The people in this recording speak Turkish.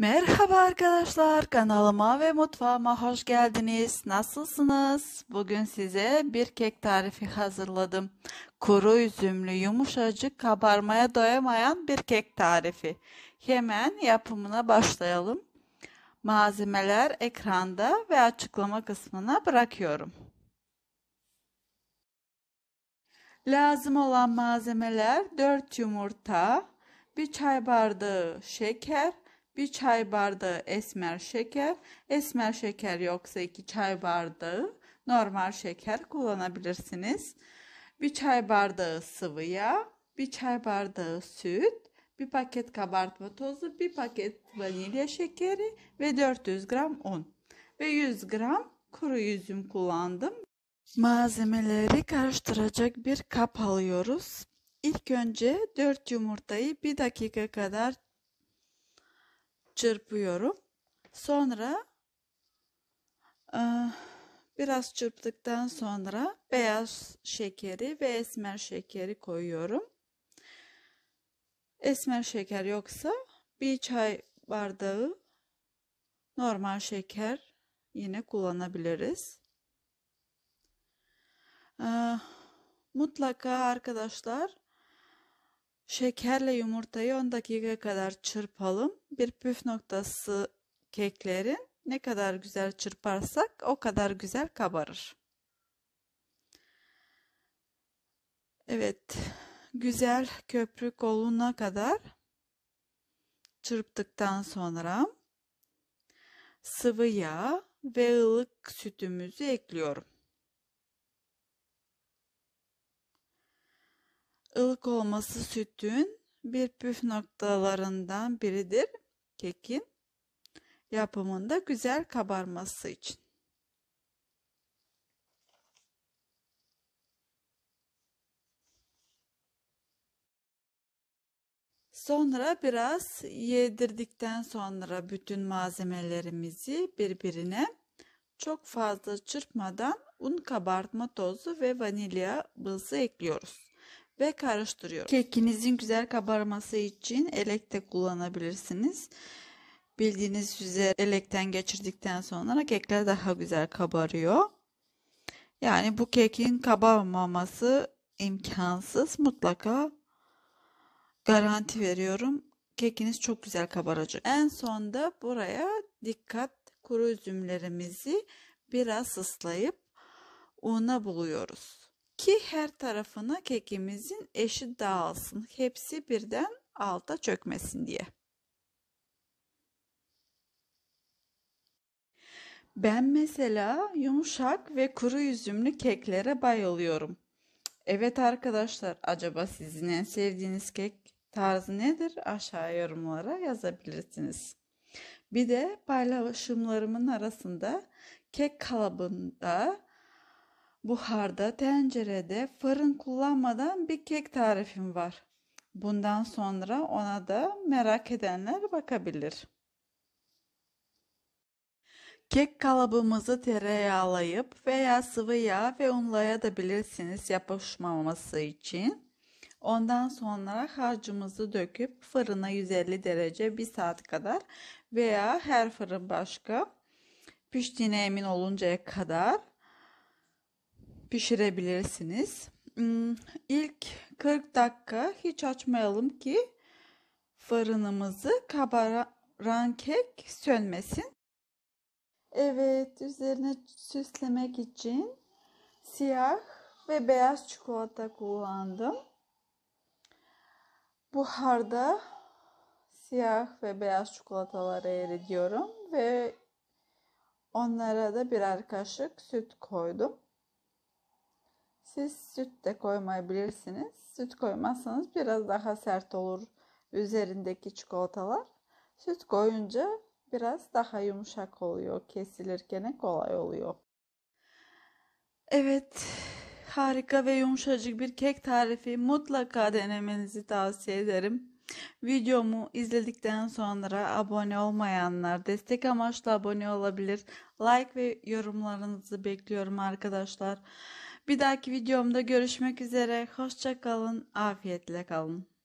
Merhaba arkadaşlar kanalıma ve mutfağıma hoş geldiniz. Nasılsınız? Bugün size bir kek tarifi hazırladım. Kuru üzümlü yumuşacık kabarmaya doyamayan bir kek tarifi. Hemen yapımına başlayalım. Malzemeler ekranda ve açıklama kısmına bırakıyorum. Lazım olan malzemeler 4 yumurta, 1 çay bardağı şeker, 1 çay bardağı esmer şeker, esmer şeker yoksa 2 çay bardağı normal şeker kullanabilirsiniz. 1 çay bardağı sıvı yağ, 1 çay bardağı süt, 1 paket kabartma tozu, 1 paket vanilya şekeri ve 400 gram un ve 100 gram kuru üzüm kullandım. Malzemeleri karıştıracak bir kap alıyoruz. İlk önce 4 yumurtayı 1 dakika kadar çırpıyorum. Sonra biraz çırptıktan sonra beyaz şekeri ve esmer şekeri koyuyorum. Esmer şeker yoksa bir çay bardağı normal şeker yine kullanabiliriz. Mutlaka arkadaşlar Şekerle yumurtayı 10 dakika kadar çırpalım. Bir püf noktası keklerin ne kadar güzel çırparsak o kadar güzel kabarır. Evet, güzel köprük oluna kadar çırptıktan sonra sıvı yağ ve ılık sütümüzü ekliyorum. ılık olması sütün bir püf noktalarından biridir kekin yapımında güzel kabarması için. Sonra biraz yedirdikten sonra bütün malzemelerimizi birbirine çok fazla çırpmadan un kabartma tozu ve vanilya bızı ekliyoruz ve karıştırıyoruz. Kekinizin güzel kabarması için elekte kullanabilirsiniz. Bildiğiniz üzere elekten geçirdikten sonra kekler daha güzel kabarıyor. Yani bu kekin kabarmaması imkansız. Mutlaka garanti veriyorum. Kekiniz çok güzel kabaracak. En sonda buraya dikkat kuru üzümlerimizi biraz ıslayıp una buluyoruz ki her tarafına kekimizin eşit dağılsın. Hepsi birden alta çökmesin diye. Ben mesela yumuşak ve kuru üzümlü keklere bayılıyorum. Evet arkadaşlar acaba sizin en sevdiğiniz kek tarzı nedir? Aşağı yorumlara yazabilirsiniz. Bir de paylaşımlarımın arasında kek kalıbında buharda, tencerede, fırın kullanmadan bir kek tarifim var. Bundan sonra ona da merak edenler bakabilir. Kek kalıbımızı tereyağlayıp veya sıvı yağ ve unlayabilirsiniz yapışmaması için. Ondan sonra harcımızı döküp fırına 150 derece 1 saat kadar veya her fırın başka piştiğine emin oluncaya kadar pişirebilirsiniz. Hmm, ilk 40 dakika hiç açmayalım ki fırınımızı kabaran kek sönmesin. Evet üzerine süslemek için siyah ve beyaz çikolata kullandım. Buharda siyah ve beyaz çikolataları eritiyorum ve onlara da birer kaşık süt koydum. Siz süt de koymayabilirsiniz. Süt koymazsanız biraz daha sert olur üzerindeki çikolatalar. Süt koyunca biraz daha yumuşak oluyor. Kesilirken kolay oluyor. Evet, harika ve yumuşacık bir kek tarifi mutlaka denemenizi tavsiye ederim. Videomu izledikten sonra abone olmayanlar destek amaçlı abone olabilir. Like ve yorumlarınızı bekliyorum arkadaşlar. Bir dahaki videomda görüşmek üzere. Hoşçakalın. Afiyetle kalın.